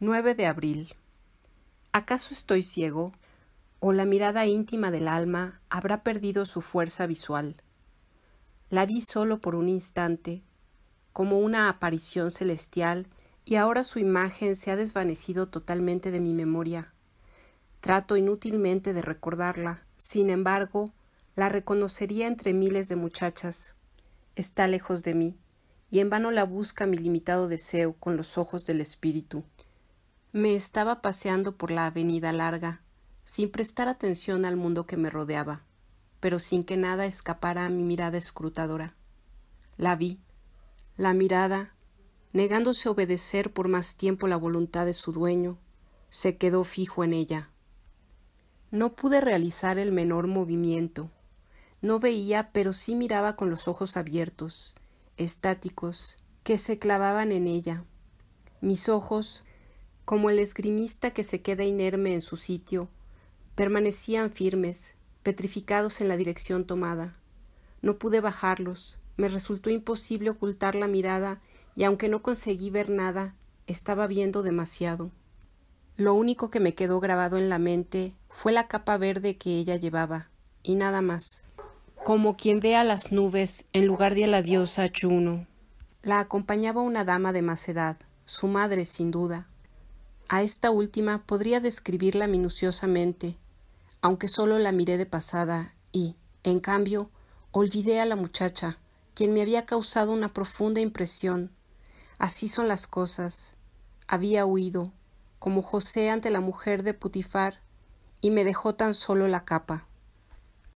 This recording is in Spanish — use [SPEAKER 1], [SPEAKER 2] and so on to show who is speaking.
[SPEAKER 1] 9 de abril. ¿Acaso estoy ciego? ¿O la mirada íntima del alma habrá perdido su fuerza visual? La vi solo por un instante, como una aparición celestial, y ahora su imagen se ha desvanecido totalmente de mi memoria. Trato inútilmente de recordarla, sin embargo, la reconocería entre miles de muchachas. Está lejos de mí, y en vano la busca mi limitado deseo con los ojos del espíritu. Me estaba paseando por la avenida larga, sin prestar atención al mundo que me rodeaba, pero sin que nada escapara a mi mirada escrutadora. La vi, la mirada, negándose a obedecer por más tiempo la voluntad de su dueño, se quedó fijo en ella. No pude realizar el menor movimiento. No veía, pero sí miraba con los ojos abiertos, estáticos, que se clavaban en ella. Mis ojos, como el esgrimista que se queda inerme en su sitio, permanecían firmes, petrificados en la dirección tomada. No pude bajarlos, me resultó imposible ocultar la mirada y aunque no conseguí ver nada, estaba viendo demasiado. Lo único que me quedó grabado en la mente fue la capa verde que ella llevaba, y nada más. Como quien ve a las nubes en lugar de a la diosa Juno. La acompañaba una dama de más edad, su madre sin duda, a esta última podría describirla minuciosamente, aunque solo la miré de pasada y, en cambio, olvidé a la muchacha, quien me había causado una profunda impresión. Así son las cosas. Había huido, como José ante la mujer de Putifar, y me dejó tan solo la capa.